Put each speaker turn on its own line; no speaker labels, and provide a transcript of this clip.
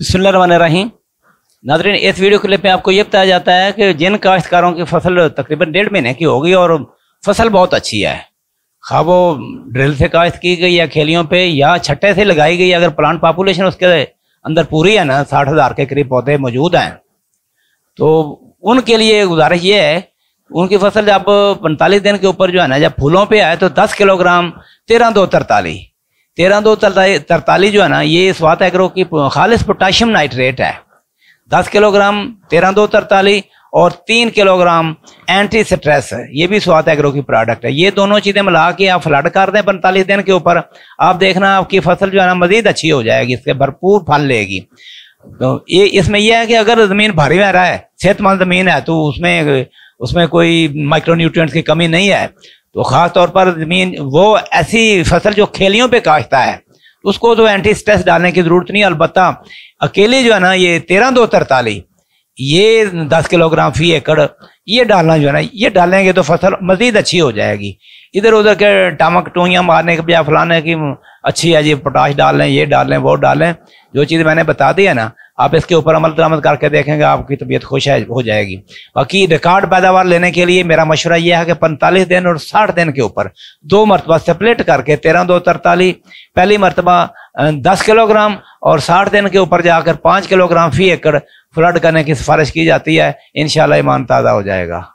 बिस्मिल्लाम नाजरीन इस video clip में आपको ये बताया जाता है कि जिन काश्तकारों की फसल तकरीबन डेढ़ महीने की होगी और फसल बहुत अच्छी है खा वो ड्रिल से काश्त की गई या खेलियों पे या छट्टे से लगाई गई अगर प्लांट पॉपुलेशन उसके अंदर पूरी है ना साठ हज़ार के करीब पौधे मौजूद हैं तो उनके लिए गुजारिश ये है उनकी फसल जब पैंतालीस दिन के ऊपर जो है ना जब फूलों पे आए तो दस किलोग्राम तेरह दो तरतालीस तेरह दो तरतालीस जो है ना ये स्वात एग्रो की खालिश पोटाशियम नाइट्रेट है दस किलोग्राम तेरह दो तरतालीस और तीन किलोग्राम एंटी स्ट्रेस ये भी स्वात एग्रो की प्रोडक्ट है ये दोनों चीज़ें मिला के आप फ्लड कर दें पैंतालीस दिन के ऊपर आप देखना आपकी फसल जो है ना मजीद अच्छी हो जाएगी इसके भरपूर फल लेगी तो ये इसमें यह है कि अगर ज़मीन भारी में रहा है सेहतमंद ज़मीन है तो उसमें उसमें कोई माइक्रोन्यूट्रिय की कमी नहीं है तो ख़ास तौर पर ज़मीन वो ऐसी फसल जो खेलियों पे काश्ता है उसको तो एंटी स्ट्रेस डालने की ज़रूरत नहीं अलबत् अकेले जो है ना ये तेरह दो तरतालीस ये दस किलोग्राम फी एकड़ ये डालना जो है ना ये डालेंगे तो फसल मज़ीद अच्छी हो जाएगी इधर उधर के टामक टोइया मारने के बजाय फलाने की अच्छी है जी पोटाश डाल लें ये डाल लें वो डाल लें जो चीज़ मैंने बता दी है ना आप इसके ऊपर अमल दरामद करके देखेंगे आपकी तबीयत खुश है हो जाएगी बाकी रिकॉर्ड पैदावार लेने के लिए मेरा मशवरा यह है कि पैंतालीस दिन और साठ दिन के ऊपर दो मरतबा सेपरेट करके तेरह दो तरतालीस पहली मरतबा दस किलोग्राम और साठ दिन के ऊपर जाकर पाँच किलोग्राम फी एकड़ फ्लड करने की सिफारिश की जाती है इन ईमान ताज़ा हो जाएगा